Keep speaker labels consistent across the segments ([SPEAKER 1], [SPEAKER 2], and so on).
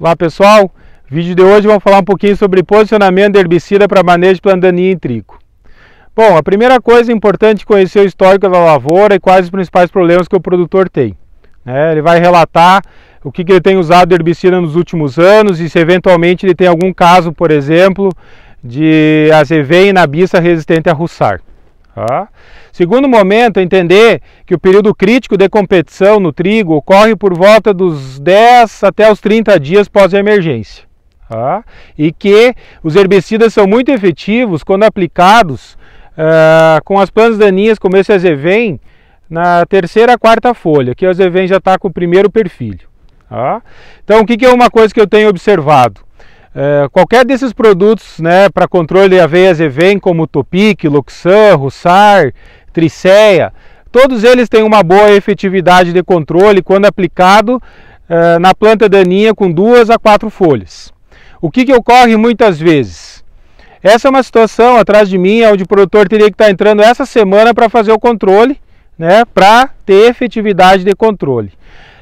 [SPEAKER 1] Olá pessoal, no vídeo de hoje vamos falar um pouquinho sobre posicionamento de herbicida para manejo de plantaninha em trigo. Bom, a primeira coisa importante é conhecer o histórico da lavoura e quais os principais problemas que o produtor tem. É, ele vai relatar o que, que, ele tem usado de herbicida nos últimos anos e se eventualmente ele tem algum caso, por exemplo, de azevém e nabiça resistente a russar. Tá? Segundo momento, entender que o período crítico de competição no trigo ocorre por volta dos 10 até os 30 dias pós-emergência. Tá? E que os herbicidas são muito efetivos quando aplicados uh, com as plantas daninhas como esse azevém na terceira quarta folha. que o azevém já está com o primeiro perfil. Tá? Então, o que, que é uma coisa que eu tenho observado? É, qualquer desses produtos né, para controle de aveia azevém, como Topic, Luxan, Russar, tricéia, todos eles têm uma boa efetividade de controle quando aplicado eh, na planta daninha com duas a quatro folhas. O que, que ocorre muitas vezes? Essa é uma situação atrás de mim, é onde o produtor teria que estar tá entrando essa semana para fazer o controle, né, para ter efetividade de controle.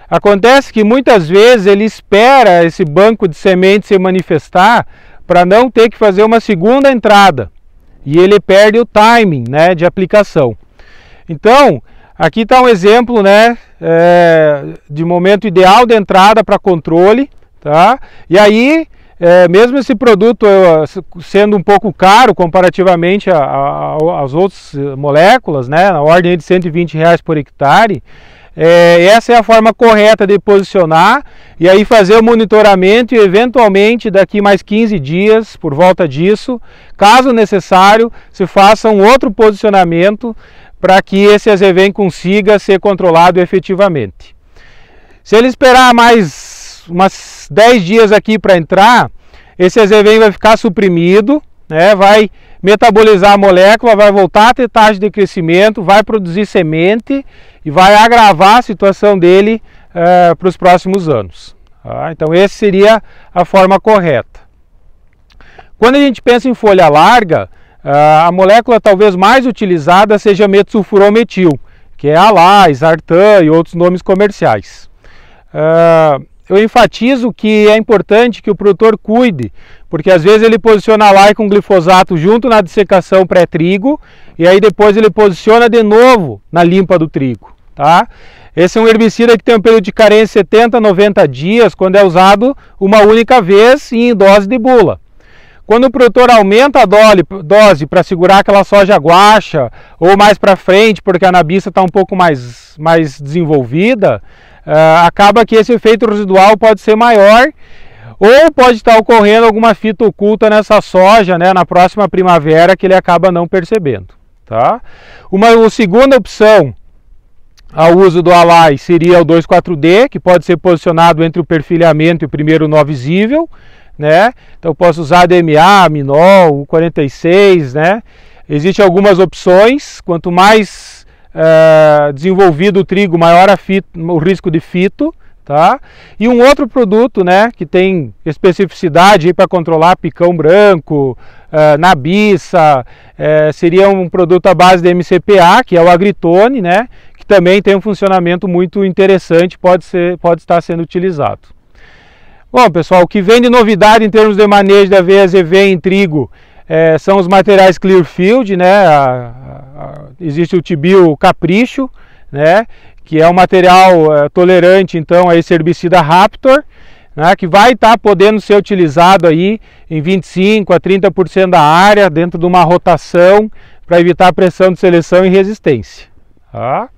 [SPEAKER 1] Acontece que muitas vezes ele espera esse banco de sementes se manifestar para não ter que fazer uma segunda entrada e ele perde o timing né, de aplicação. Então, aqui está um exemplo né, é, de momento ideal de entrada para controle. Tá? E aí, é, mesmo esse produto eh, sendo um pouco caro comparativamente às outras moléculas, né, na ordem de 120 reais por hectare, é, essa é a forma correta de posicionar e aí fazer o monitoramento e eventualmente daqui mais 15 dias, por volta disso, caso necessário, se faça um outro posicionamento para que esse azevém consiga ser controlado efetivamente. Se ele esperar mais umas 10 dias aqui para entrar, esse azevém vai ficar suprimido, né? vai metabolizar a molécula, vai voltar a ter taxa de crescimento, vai produzir semente e vai agravar a situação dele eh, para os próximos anos. Tá? Então, essa seria a forma correta. Quando a gente pensa em folha larga, eh, a molécula talvez mais utilizada seja metsulfurometil, que é a LAS, Artan e outros nomes comerciais. Eh, eu enfatizo que é importante que o produtor cuide, porque às vezes ele posiciona lá e com glifosato junto na dissecação pré-trigo e aí depois ele posiciona de novo na limpa do trigo. Tá? Esse é um herbicida que tem um período de carência de 70 a 90 dias, quando é usado uma única vez e em dose de bula. Quando o produtor aumenta a dose para segurar aquela soja guacha ou mais para frente, porque a anabiça está um pouco mais, mais desenvolvida, ah, acaba que esse efeito residual pode ser maior ou pode estar ocorrendo alguma fita oculta nessa soja, né, na próxima primavera que ele acaba não percebendo, tá? Uma, uma segunda opção ao uso do Alai seria o 24D, que pode ser posicionado entre o perfilhamento e o primeiro nó visível, né? Então posso usar DMA, Minol, 46, né? Existem algumas opções, quanto mais eh, desenvolvido o trigo maior a fito, o risco de fito, tá? E um outro produto, né, que tem especificidade para controlar picão branco, uh, eh, nabiça, uh, eh, seria um produto à base de MCPA, que é o agritone, né, que também tem um funcionamento muito interessante, pode, ser, pode estar sendo utilizado. Bom, pessoal, o que vem de novidade em termos de manejo da aveia ZV em trigo é, são os materiais Clearfield, né? A, a, a, existe o Tibil Capricho, né? Que é um material é, tolerante então a esse herbicida Raptor, né? Que vai estar tá podendo ser utilizado aí em 25 a 30% da área dentro de uma rotação para evitar pressão de seleção e resistência. Tá?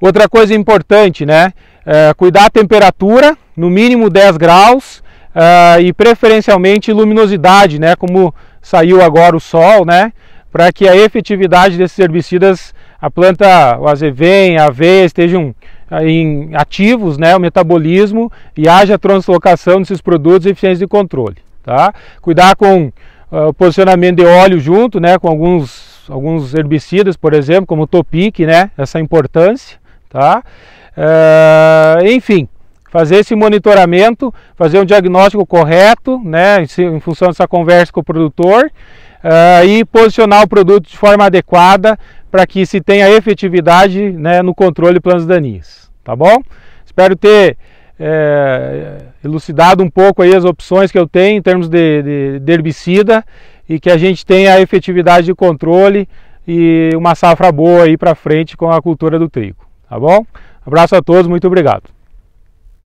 [SPEAKER 1] Outra coisa importante, né? É, cuidar a temperatura, no mínimo 10 graus, uh, e preferencialmente luminosidade, né, como saiu agora o sol, né, para que a efetividade desses herbicidas, a planta, o azevém, a aveia estejam ah, em ativos, né, o metabolismo e haja translocação desses produtos e eficiência de controle, tá? Cuidar com uh, o posicionamento de óleo junto, né, com alguns alguns herbicidas, por exemplo, como o Topic, né, essa importância, tá? Uh, enfim, fazer esse monitoramento, fazer um diagnóstico correto, né, em função dessa conversa com o produtor, uh, e posicionar o produto de forma adequada para que se tenha efetividade né, no controle de plantas daninhas. Tá bom? Espero ter é, elucidado um pouco aí as opções que eu tenho em termos de, de, de herbicida e que a gente tenha a efetividade de controle e uma safra boa aí para frente com a cultura do trigo. Tá bom? Abraço a todos, muito obrigado.